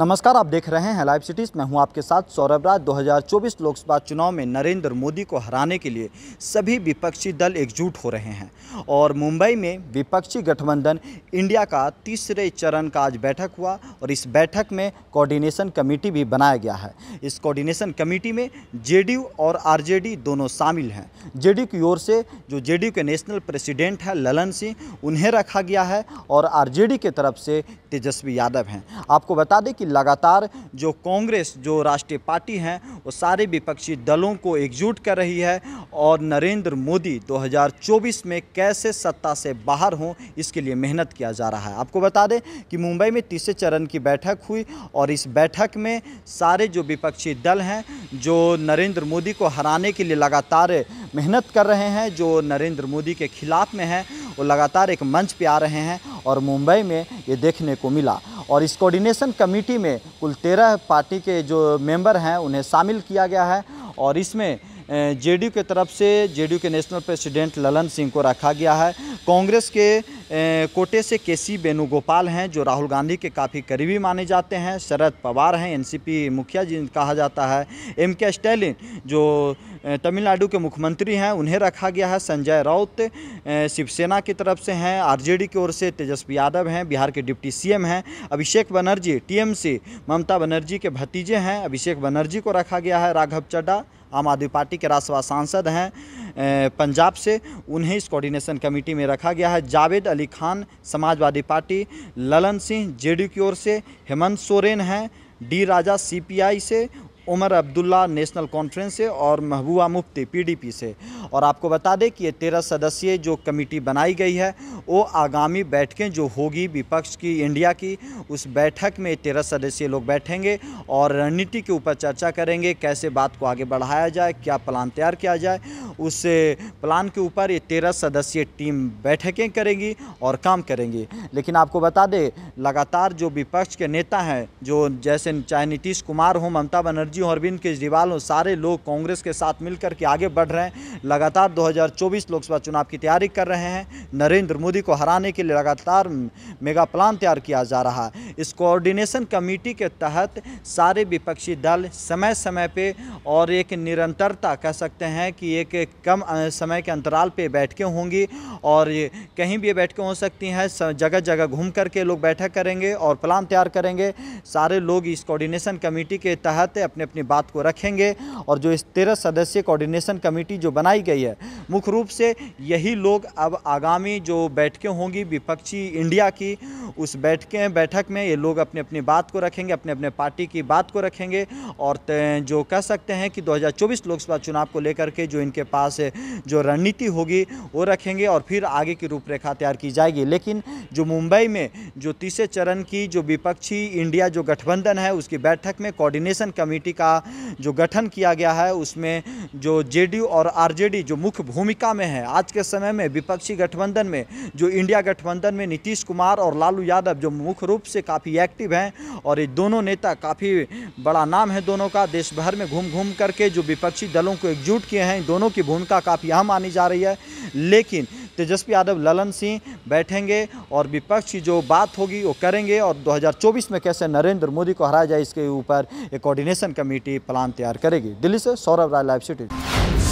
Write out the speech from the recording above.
नमस्कार आप देख रहे हैं लाइव सिटीज़ मैं हूं आपके साथ सौरभ राज 2024 लोकसभा चुनाव में नरेंद्र मोदी को हराने के लिए सभी विपक्षी दल एकजुट हो रहे हैं और मुंबई में विपक्षी गठबंधन इंडिया का तीसरे चरण का आज बैठक हुआ और इस बैठक में कोऑर्डिनेशन कमेटी भी बनाया गया है इस कोऑर्डिनेशन कमेटी में जे और आर दोनों शामिल हैं जे की ओर से जो जे के नेशनल प्रेसिडेंट हैं ललन सिंह उन्हें रखा गया है और आर की तरफ से तेजस्वी यादव हैं आपको बता दें कि लगातार जो कांग्रेस जो राष्ट्रीय पार्टी हैं वो सारे विपक्षी दलों को एकजुट कर रही है और नरेंद्र मोदी 2024 में कैसे सत्ता से बाहर हों इसके लिए मेहनत किया जा रहा है आपको बता दें कि मुंबई में तीसरे चरण की बैठक हुई और इस बैठक में सारे जो विपक्षी दल हैं जो नरेंद्र मोदी को हराने के लिए लगातार मेहनत कर रहे हैं जो नरेंद्र मोदी के खिलाफ में हैं वो लगातार एक मंच पर आ रहे हैं और मुंबई में ये देखने को मिला और इस कोऑर्डिनेशन कमेटी में कुल तेरह पार्टी के जो मेंबर हैं उन्हें शामिल किया गया है और इसमें जेडीयू के तरफ से जेडीयू के नेशनल प्रेसिडेंट ललन सिंह को रखा गया है कांग्रेस के कोटे से के सी वेणुगोपाल हैं जो राहुल गांधी के काफ़ी करीबी माने जाते हैं शरद पवार हैं एनसीपी मुखिया जी कहा जाता है एम के स्टैलिन जो तमिलनाडु के मुख्यमंत्री हैं उन्हें रखा गया है संजय राउत शिवसेना की तरफ से हैं आरजेडी की ओर से तेजस्वी यादव हैं बिहार के डिप्टी सीएम हैं अभिषेक बनर्जी टीएमसी ममता बनर्जी के भतीजे हैं अभिषेक बनर्जी को रखा गया है राघव चड्डा आम आदमी पार्टी के राज्यसभा सांसद हैं पंजाब से उन्हें इस कोऑर्डिनेशन कमेटी में रखा गया है जावेद अली खान समाजवादी पार्टी ललन सिंह जेडीयू की ओर से हेमंत सोरेन हैं डी राजा सीपीआई से उमर अब्दुल्ला नेशनल कॉन्फ्रेंस से और महबूबा मुफ्ती पीडीपी से और आपको बता दें कि ये तेरह सदस्यीय जो कमेटी बनाई गई है वो आगामी बैठकें जो होगी विपक्ष की इंडिया की उस बैठक में तेरह सदस्यीय लोग बैठेंगे और रणनीति के ऊपर चर्चा करेंगे कैसे बात को आगे बढ़ाया जाए क्या प्लान तैयार किया जाए उस प्लान के ऊपर ये तेरह सदस्यीय टीम बैठकें करेंगी और काम करेंगी लेकिन आपको बता दें लगातार जो विपक्ष के नेता हैं जो जैसे चाहे नीतीश कुमार हो ममता बनर्जी जी अरविंद केजरीवाल और सारे लोग कांग्रेस के साथ मिलकर के आगे बढ़ रहे हैं लगातार 2024 लोकसभा चुनाव की तैयारी कर रहे हैं नरेंद्र मोदी को हराने के लिए लगातार मेगा प्लान तैयार किया जा रहा है इस कोऑर्डिनेशन कमेटी के तहत सारे विपक्षी दल समय समय पे और एक निरंतरता कह सकते हैं कि एक कम समय के अंतराल पे बैठकें होंगी और कहीं भी बैठकें हो सकती हैं जगह जगह घूम करके लोग बैठक करेंगे और प्लान तैयार करेंगे सारे लोग इस कोऑर्डिनेशन कमेटी के तहत अपने अपनी बात को रखेंगे और जो इस तेरह सदस्यीय कोऑर्डिनेशन कमेटी जो बनाई गई है मुख्य रूप से यही लोग अब आगामी जो बैठकें होंगी विपक्षी इंडिया की उस बैठकें बैठक में ये लोग अपने अपनी बात को रखेंगे अपने अपने पार्टी की बात को रखेंगे और जो कह सकते हैं कि 2024 लोकसभा चुनाव को लेकर के जो इनके पास जो रणनीति होगी वो रखेंगे और फिर आगे की रूपरेखा तैयार की जाएगी लेकिन जो मुंबई में जो तीसरे चरण की जो विपक्षी इंडिया जो गठबंधन है उसकी बैठक में कोऑर्डिनेशन कमेटी का जो गठन किया गया है उसमें जो जेडीयू और आरजेडी जो मुख्य भूमिका में है आज के समय में विपक्षी गठबंधन में जो इंडिया गठबंधन में नीतीश कुमार और लालू यादव जो मुख्य रूप से काफ़ी एक्टिव हैं और ये दोनों नेता काफ़ी बड़ा नाम है दोनों का देश भर में घूम घूम करके जो विपक्षी दलों को एकजुट किए हैं दोनों की भूमिका काफ़ी अहम मानी जा रही है लेकिन तेजस्वी यादव ललन सिंह बैठेंगे और विपक्ष जो बात होगी वो करेंगे और 2024 में कैसे नरेंद्र मोदी को हराया जाए इसके ऊपर एक कोऑर्डिनेशन कमेटी प्लान तैयार करेगी दिल्ली से सौरभ राय लाइव सिटी